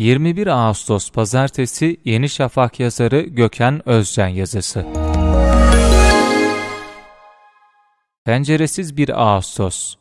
21 Ağustos Pazartesi Yeni Şafak yazarı Gökhan Özcan yazısı. Penceresiz bir Ağustos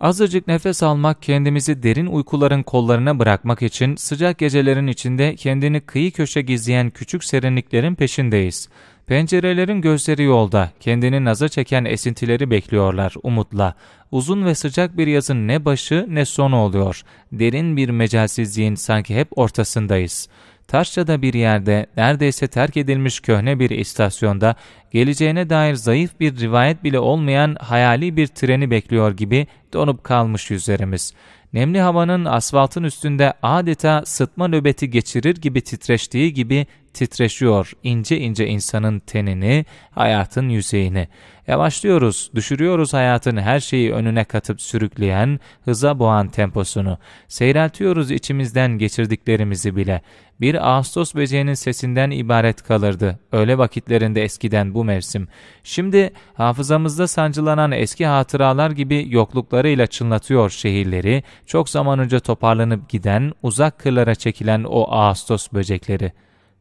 Azıcık nefes almak, kendimizi derin uykuların kollarına bırakmak için sıcak gecelerin içinde kendini kıyı köşe gizleyen küçük serinliklerin peşindeyiz. Pencerelerin gözleri yolda, kendini naza çeken esintileri bekliyorlar umutla. Uzun ve sıcak bir yazın ne başı ne sonu oluyor. Derin bir mecelsizliğin sanki hep ortasındayız. Taşça'da bir yerde, neredeyse terk edilmiş köhne bir istasyonda, geleceğine dair zayıf bir rivayet bile olmayan hayali bir treni bekliyor gibi donup kalmış yüzlerimiz. Nemli havanın asfaltın üstünde adeta sıtma nöbeti geçirir gibi titreştiği gibi titreşiyor ince ince insanın tenini, hayatın yüzeyini. Yavaşlıyoruz, düşürüyoruz hayatın her şeyi önüne katıp sürükleyen, hıza boğan temposunu. Seyreltiyoruz içimizden geçirdiklerimizi bile. Bir Ağustos böceğinin sesinden ibaret kalırdı. Öyle vakitlerinde eskiden bu mevsim. Şimdi hafızamızda sancılanan eski hatıralar gibi yokluklarıyla çınlatıyor şehirleri, çok zaman önce toparlanıp giden, uzak kırlara çekilen o Ağustos böcekleri.''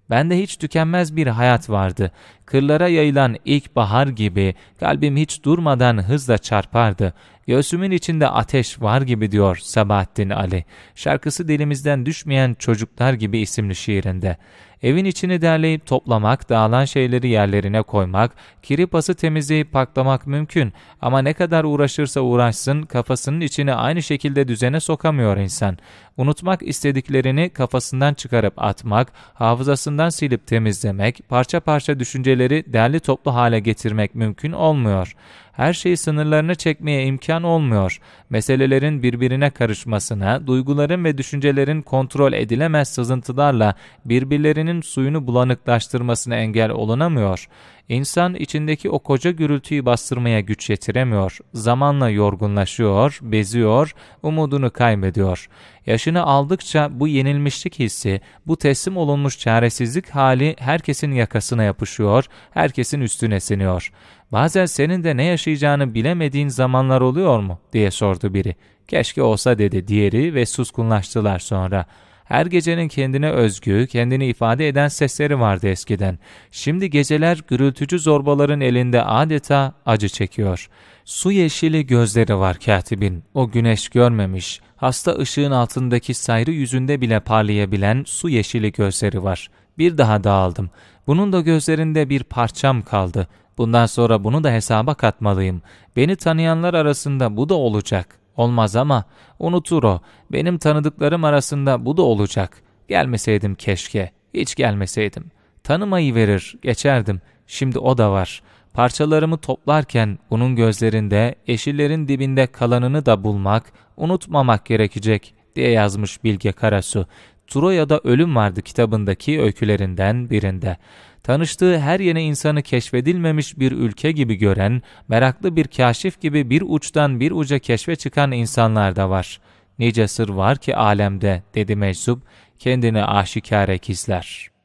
Bende hiç tükenmez bir hayat vardı. Kırlara yayılan ilk bahar gibi kalbim hiç durmadan hızla çarpardı. Göğsümün içinde ateş var gibi diyor Sabahattin Ali. Şarkısı dilimizden düşmeyen çocuklar gibi isimli şiirinde. Evin içini derleyip toplamak, dağılan şeyleri yerlerine koymak, kiri pası temizleyip paklamak mümkün ama ne kadar uğraşırsa uğraşsın kafasının içini aynı şekilde düzene sokamıyor insan. Unutmak istediklerini kafasından çıkarıp atmak, hafızasından silip temizlemek, parça parça düşünceleri derli toplu hale getirmek mümkün olmuyor. Her şeyi sınırlarını çekmeye imkan olmuyor. Meselelerin birbirine karışmasına, duyguların ve düşüncelerin kontrol edilemez sızıntılarla birbirlerini çevrenin suyunu bulanıklaştırmasına engel olunamıyor. İnsan içindeki o koca gürültüyü bastırmaya güç yetiremiyor. Zamanla yorgunlaşıyor, beziyor, umudunu kaybediyor. Yaşını aldıkça bu yenilmişlik hissi, bu teslim olunmuş çaresizlik hali herkesin yakasına yapışıyor, herkesin üstüne siniyor. Bazen senin de ne yaşayacağını bilemediğin zamanlar oluyor mu diye sordu biri. Keşke olsa dedi diğeri ve suskunlaştılar sonra.'' Her gecenin kendine özgü, kendini ifade eden sesleri vardı eskiden. Şimdi geceler gürültücü zorbaların elinde adeta acı çekiyor. Su yeşili gözleri var katibin. O güneş görmemiş, hasta ışığın altındaki sayrı yüzünde bile parlayabilen su yeşili gözleri var. Bir daha dağıldım. Bunun da gözlerinde bir parçam kaldı. Bundan sonra bunu da hesaba katmalıyım. Beni tanıyanlar arasında bu da olacak.'' Olmaz ama unutur o. Benim tanıdıklarım arasında bu da olacak. Gelmeseydim keşke. Hiç gelmeseydim. Tanımayı verir, geçerdim. Şimdi o da var. Parçalarımı toplarken bunun gözlerinde, eşillerin dibinde kalanını da bulmak, unutmamak gerekecek diye yazmış Bilge Karasu. Troya'da Ölüm Vardı kitabındaki öykülerinden birinde. Tanıştığı her yeni insanı keşfedilmemiş bir ülke gibi gören, meraklı bir kaşif gibi bir uçtan bir uca keşfe çıkan insanlar da var. Nice sır var ki alemde dedi meczup, kendini aşikare gizler.''